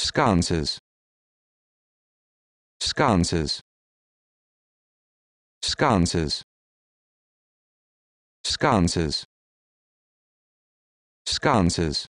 sconces sconces sconces sconces sconces